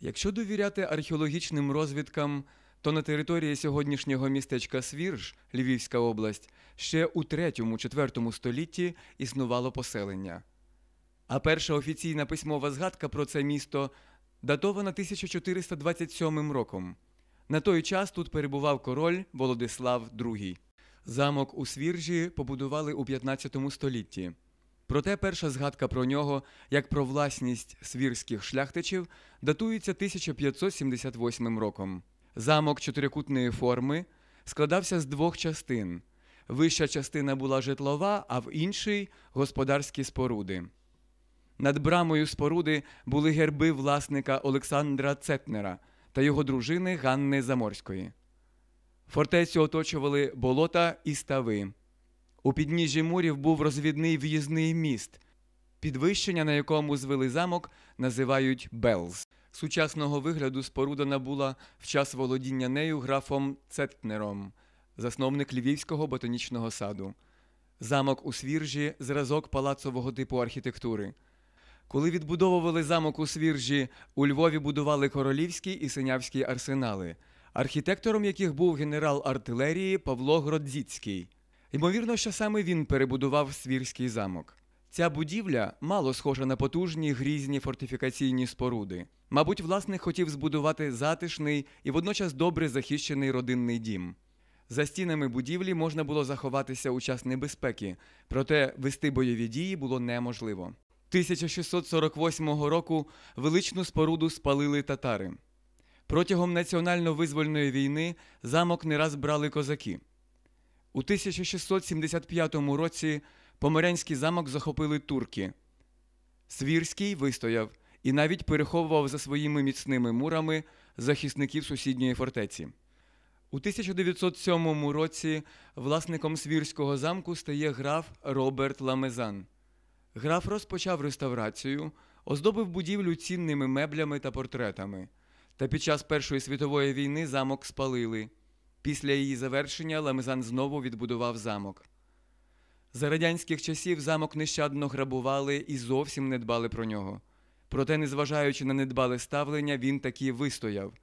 Якщо довіряти археологічним розвідкам, то на території сьогоднішнього містечка Свірж, Львівська область, ще у 3-4 столітті існувало поселення. А перша офіційна письмова згадка про це місто датована 1427 роком. На той час тут перебував король Володислав II. Замок у Свіржі побудували у 15 столітті. Проте перша згадка про нього як про власність свірських шляхтичів датується 1578 роком. Замок чотирикутної форми складався з двох частин. Вища частина була житлова, а в іншій господарські споруди. Над брамою споруди були герби власника Олександра Цетнера та його дружини Ганни Заморської. Фортецю оточували болота і стави. У підніжжі мурів був розвідний в'їзний міст, підвищення, на якому звели замок, називають Белз. Сучасного вигляду споруда набула в час володіння нею графом Цетнером, засновник Львівського ботанічного саду. Замок у свіржі зразок палацового типу архітектури. Коли відбудовували замок у свіржі, у Львові будували королівські і синявські арсенали, архітектором яких був генерал артилерії Павло Гродзіцький. Ймовірно, що саме він перебудував свірський замок. Ця будівля мало схожа на потужні грізні фортифікаційні споруди. Мабуть, власник хотів збудувати затишний і водночас добре захищений родинний дім. За стінами будівлі можна було заховатися у час небезпеки, проте вести бойові дії було неможливо. 1648 року величну споруду спалили татари. Протягом національно-визвольної війни замок не раз брали козаки. У 1675 році Поморянський замок захопили турки. Свірський вистояв і навіть переховував за своїми міцними мурами захисників сусідньої фортеці. У 1907 році власником Свірського замку стає граф Роберт Ламезан. Граф розпочав реставрацію, оздобив будівлю цінними меблями та портретами. Та під час Першої світової війни замок спалили. Після її завершення Ламезан знову відбудував замок. За радянських часів замок нещадно грабували і зовсім не дбали про нього. Проте, незважаючи на недбале ставлення, він таки вистояв.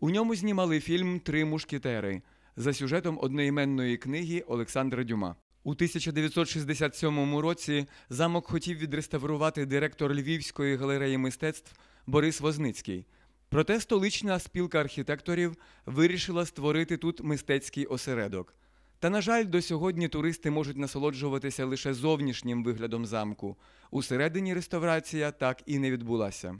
У ньому знімали фільм Три мушкетери за сюжетом одноіменної книги Олександра Дюма. У 1967 році замок хотів відреставрувати директор Львівської галереї мистецтв Борис Возницький. Проте столична спілка архітекторів вирішила створити тут мистецький осередок. Та, на жаль, до сьогодні туристи можуть насолоджуватися лише зовнішнім виглядом замку. Усередині реставрація так і не відбулася.